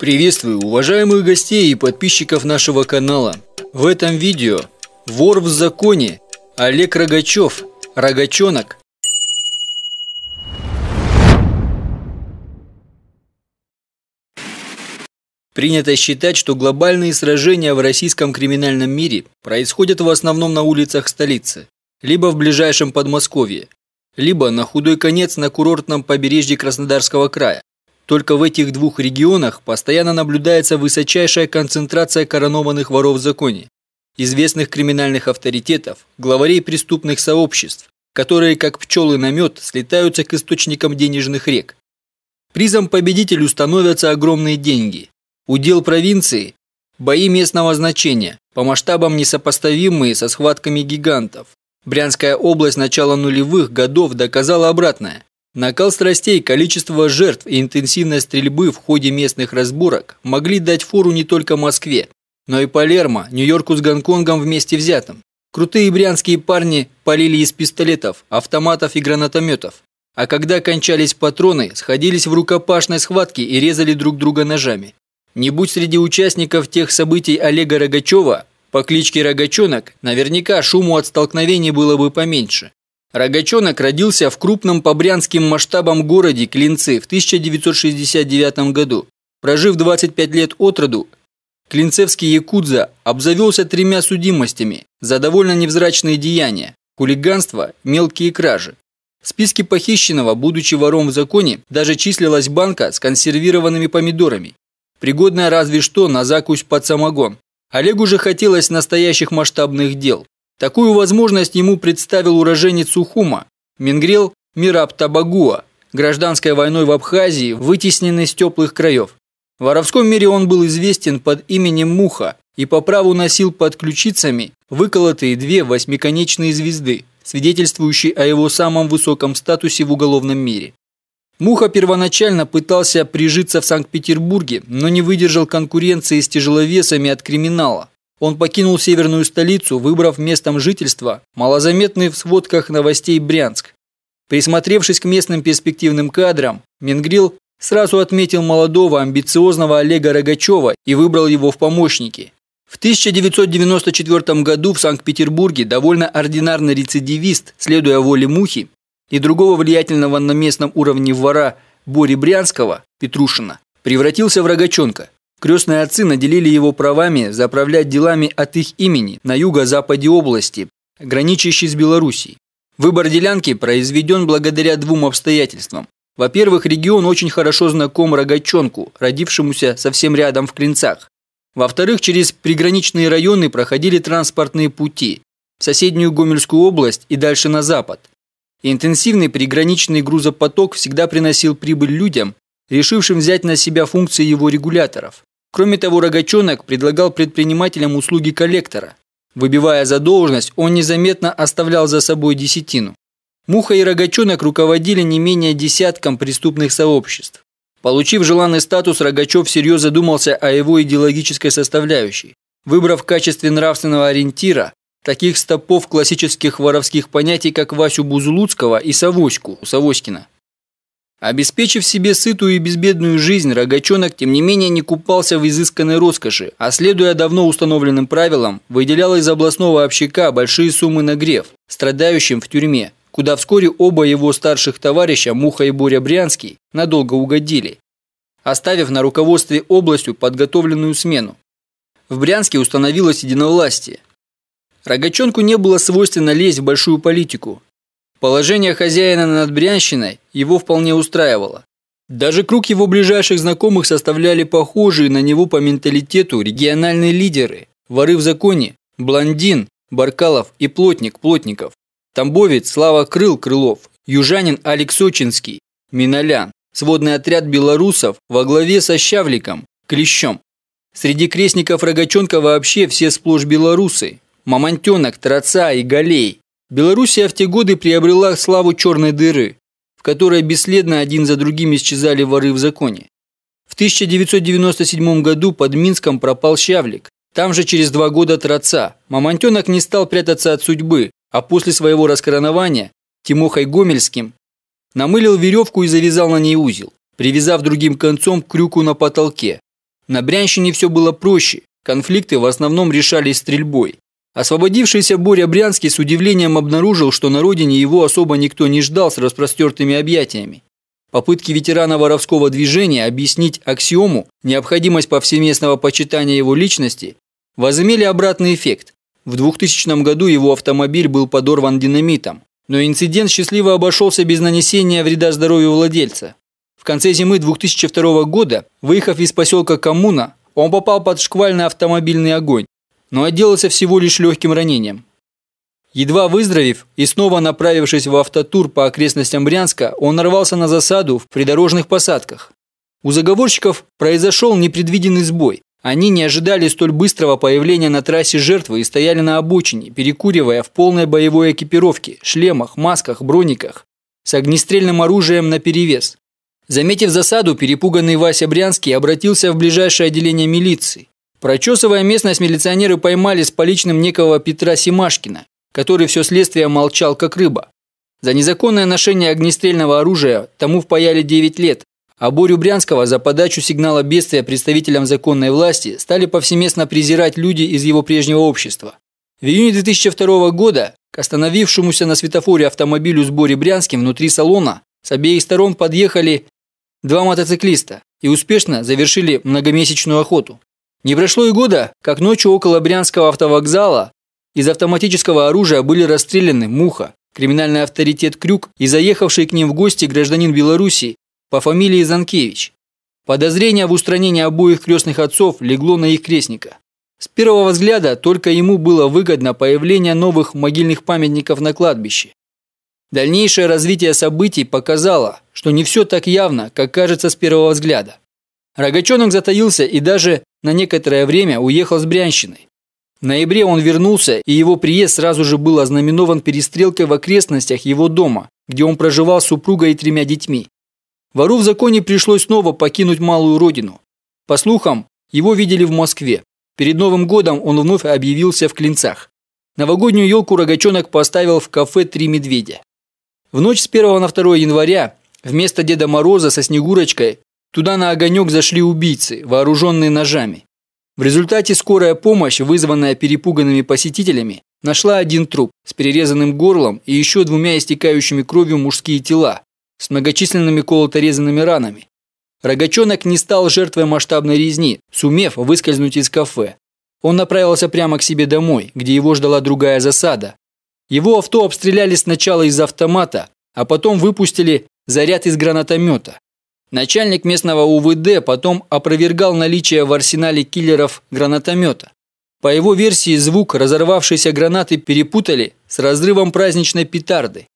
Приветствую уважаемых гостей и подписчиков нашего канала. В этом видео вор в законе Олег Рогачев, Рогачонок. Принято считать, что глобальные сражения в российском криминальном мире происходят в основном на улицах столицы, либо в ближайшем Подмосковье, либо на худой конец на курортном побережье Краснодарского края. Только в этих двух регионах постоянно наблюдается высочайшая концентрация коронованных воров в законе, известных криминальных авторитетов, главарей преступных сообществ, которые, как пчелы на мед, слетаются к источникам денежных рек. Призом победителю становятся огромные деньги. Удел провинции – бои местного значения, по масштабам несопоставимые со схватками гигантов. Брянская область начала нулевых годов доказала обратное. Накал страстей, количество жертв и интенсивность стрельбы в ходе местных разборок могли дать фору не только Москве, но и Палермо, Нью-Йорку с Гонконгом вместе взятым. Крутые брянские парни полили из пистолетов, автоматов и гранатометов. А когда кончались патроны, сходились в рукопашной схватке и резали друг друга ножами. Не будь среди участников тех событий Олега Рогачева, по кличке Рогачонок, наверняка шуму от столкновений было бы поменьше. Рогаченок родился в крупном по брянским масштабам городе Клинцы в 1969 году. Прожив 25 лет от роду, Клинцевский якудза обзавелся тремя судимостями за довольно невзрачные деяния – хулиганство, мелкие кражи. В списке похищенного, будучи вором в законе, даже числилась банка с консервированными помидорами, пригодная разве что на закусь под самогон. Олегу же хотелось настоящих масштабных дел. Такую возможность ему представил уроженец Ухума, Менгрел Мираб Табагуа, гражданской войной в Абхазии, вытесненный с теплых краев. В воровском мире он был известен под именем Муха и по праву носил под ключицами выколотые две восьмиконечные звезды, свидетельствующие о его самом высоком статусе в уголовном мире. Муха первоначально пытался прижиться в Санкт-Петербурге, но не выдержал конкуренции с тяжеловесами от криминала. Он покинул северную столицу, выбрав местом жительства малозаметный в сводках новостей Брянск. Присмотревшись к местным перспективным кадрам, Менгрил сразу отметил молодого амбициозного Олега Рогачева и выбрал его в помощники. В 1994 году в Санкт-Петербурге довольно ординарный рецидивист, следуя воле Мухи, и другого влиятельного на местном уровне вора Бори Брянского, Петрушина, превратился в рогачонка. Крестные отцы наделили его правами заправлять делами от их имени на юго-западе области, граничащей с Белоруссией. Выбор делянки произведен благодаря двум обстоятельствам. Во-первых, регион очень хорошо знаком Рогаченку, родившемуся совсем рядом в Клинцах. Во-вторых, через приграничные районы проходили транспортные пути в соседнюю Гомельскую область и дальше на запад. Интенсивный приграничный грузопоток всегда приносил прибыль людям, решившим взять на себя функции его регуляторов. Кроме того, Рогаченок предлагал предпринимателям услуги коллектора. Выбивая задолженность, он незаметно оставлял за собой десятину. Муха и Рогаченок руководили не менее десятком преступных сообществ. Получив желанный статус, Рогачев всерьез задумался о его идеологической составляющей. Выбрав в качестве нравственного ориентира таких стопов классических воровских понятий, как Васю Бузулуцкого и Савоську Савоськина, Обеспечив себе сытую и безбедную жизнь, Рогачонок, тем не менее, не купался в изысканной роскоши, а следуя давно установленным правилам, выделял из областного общака большие суммы на греф, страдающим в тюрьме, куда вскоре оба его старших товарища, Муха и Боря Брянский, надолго угодили, оставив на руководстве областью подготовленную смену. В Брянске установилось единовластие. Рогачонку не было свойственно лезть в большую политику, Положение хозяина над Брянщиной его вполне устраивало. Даже круг его ближайших знакомых составляли похожие на него по менталитету региональные лидеры, воры в законе, блондин, Баркалов и плотник Плотников, тамбовец Слава Крыл Крылов, южанин Алекс Сочинский, Минолян, сводный отряд белорусов во главе со Щавликом, Клещом. Среди крестников Рогаченко вообще все сплошь белорусы, Мамонтенок, Троца и Галей, Белоруссия в те годы приобрела славу черной дыры, в которой бесследно один за другим исчезали воры в законе. В 1997 году под Минском пропал Щавлик, там же через два года Троца. Мамонтенок не стал прятаться от судьбы, а после своего раскоронования Тимохой Гомельским намылил веревку и завязал на ней узел, привязав другим концом к крюку на потолке. На Брянщине все было проще, конфликты в основном решались стрельбой. Освободившийся Боря Брянский с удивлением обнаружил, что на родине его особо никто не ждал с распростертыми объятиями. Попытки ветерана воровского движения объяснить аксиому необходимость повсеместного почитания его личности возымели обратный эффект. В 2000 году его автомобиль был подорван динамитом, но инцидент счастливо обошелся без нанесения вреда здоровью владельца. В конце зимы 2002 года, выехав из поселка Коммуна, он попал под шквальный автомобильный огонь но отделался всего лишь легким ранением. Едва выздоровев и снова направившись в автотур по окрестностям Брянска, он нарвался на засаду в придорожных посадках. У заговорщиков произошел непредвиденный сбой. Они не ожидали столь быстрого появления на трассе жертвы и стояли на обочине, перекуривая в полной боевой экипировке, шлемах, масках, брониках, с огнестрельным оружием наперевес. Заметив засаду, перепуганный Вася Брянский обратился в ближайшее отделение милиции. Прочесывая местность, милиционеры поймали с поличным некого Петра Симашкина, который все следствие молчал как рыба. За незаконное ношение огнестрельного оружия тому впаяли 9 лет, а Борю Брянского за подачу сигнала бедствия представителям законной власти стали повсеместно презирать люди из его прежнего общества. В июне 2002 года к остановившемуся на светофоре автомобилю с Бори Брянским внутри салона с обеих сторон подъехали два мотоциклиста и успешно завершили многомесячную охоту. Не прошло и года, как ночью около Брянского автовокзала из автоматического оружия были расстреляны Муха, криминальный авторитет Крюк и заехавший к ним в гости гражданин Белоруссии по фамилии Занкевич. Подозрение в устранении обоих крестных отцов легло на их крестника. С первого взгляда только ему было выгодно появление новых могильных памятников на кладбище. Дальнейшее развитие событий показало, что не все так явно, как кажется с первого взгляда. Рогачонок затаился и даже на некоторое время уехал с Брянщины. В ноябре он вернулся, и его приезд сразу же был ознаменован перестрелкой в окрестностях его дома, где он проживал с супругой и тремя детьми. Вору в законе пришлось снова покинуть малую родину. По слухам, его видели в Москве. Перед Новым годом он вновь объявился в Клинцах. Новогоднюю елку Рогачонок поставил в кафе «Три медведя». В ночь с 1 на 2 января вместо Деда Мороза со Снегурочкой Туда на огонек зашли убийцы, вооруженные ножами. В результате скорая помощь, вызванная перепуганными посетителями, нашла один труп с перерезанным горлом и еще двумя истекающими кровью мужские тела с многочисленными колото-резанными ранами. Рогачонок не стал жертвой масштабной резни, сумев выскользнуть из кафе. Он направился прямо к себе домой, где его ждала другая засада. Его авто обстреляли сначала из автомата, а потом выпустили заряд из гранатомета. Начальник местного УВД потом опровергал наличие в арсенале киллеров гранатомета. По его версии, звук разорвавшейся гранаты перепутали с разрывом праздничной петарды.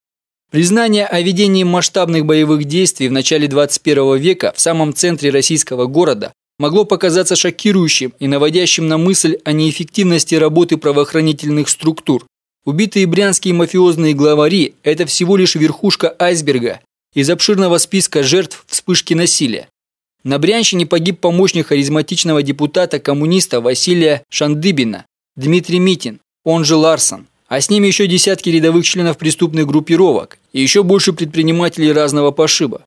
Признание о ведении масштабных боевых действий в начале 21 века в самом центре российского города могло показаться шокирующим и наводящим на мысль о неэффективности работы правоохранительных структур. Убитые брянские мафиозные главари – это всего лишь верхушка айсберга из обширного списка жертв вспышки насилия. На Брянщине погиб помощник харизматичного депутата-коммуниста Василия Шандыбина, Дмитрий Митин, он же Ларсон, а с ними еще десятки рядовых членов преступных группировок и еще больше предпринимателей разного пошиба.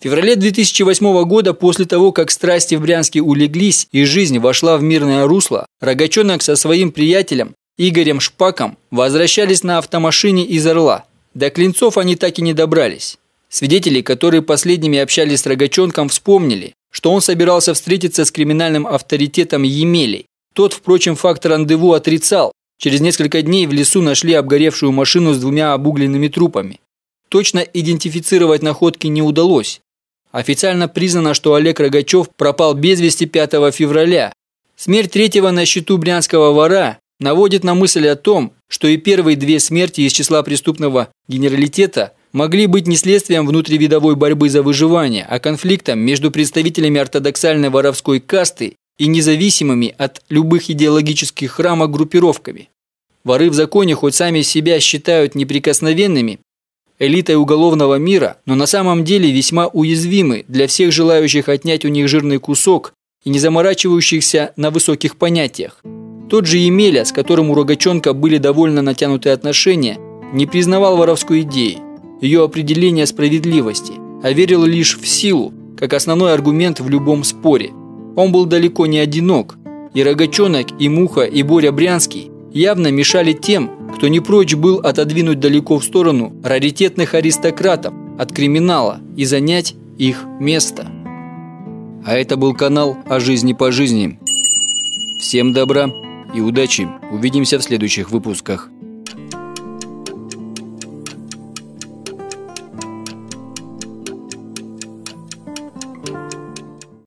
В феврале 2008 года, после того, как страсти в Брянске улеглись и жизнь вошла в мирное русло, Рогаченок со своим приятелем Игорем Шпаком возвращались на автомашине из Орла. До Клинцов они так и не добрались. Свидетели, которые последними общались с Рогаченком, вспомнили, что он собирался встретиться с криминальным авторитетом Емели. Тот, впрочем, факт рандеву отрицал. Через несколько дней в лесу нашли обгоревшую машину с двумя обугленными трупами. Точно идентифицировать находки не удалось. Официально признано, что Олег Рогачев пропал без вести 5 февраля. Смерть третьего на счету брянского вора наводит на мысль о том, что и первые две смерти из числа преступного генералитета – могли быть не следствием внутривидовой борьбы за выживание, а конфликтом между представителями ортодоксальной воровской касты и независимыми от любых идеологических рамок группировками. Воры в законе хоть сами себя считают неприкосновенными, элитой уголовного мира, но на самом деле весьма уязвимы для всех желающих отнять у них жирный кусок и не заморачивающихся на высоких понятиях. Тот же Емеля, с которым у Рогаченко были довольно натянутые отношения, не признавал воровской идеи ее определение справедливости, а верил лишь в силу, как основной аргумент в любом споре. Он был далеко не одинок. И Рогачонок, и Муха, и Боря Брянский явно мешали тем, кто не прочь был отодвинуть далеко в сторону раритетных аристократов от криминала и занять их место. А это был канал о жизни по жизни. Всем добра и удачи. Увидимся в следующих выпусках.